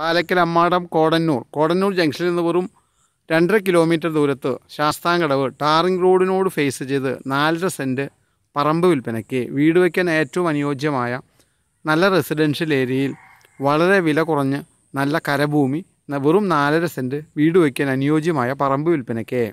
പാലക്കൽ അമ്മാടം കോടന്നൂർ കോടന്നൂർ ജംഗ്ഷനിൽ നിന്ന് വെറും രണ്ടര കിലോമീറ്റർ ദൂരത്ത് ശാസ്താങ്കടവ് ടാറിംഗ് റോഡിനോട് ഫേസ് ചെയ്ത് നാലര സെൻറ്റ് പറമ്പ് വിൽപ്പനയ്ക്ക് വീട് വയ്ക്കാൻ ഏറ്റവും അനുയോജ്യമായ നല്ല റെസിഡൻഷ്യൽ ഏരിയയിൽ വളരെ വില കുറഞ്ഞ് നല്ല കരഭൂമി വെറും നാലര സെൻറ്റ് വീട് വയ്ക്കാൻ അനുയോജ്യമായ പറമ്പ് വിൽപ്പനയ്ക്ക്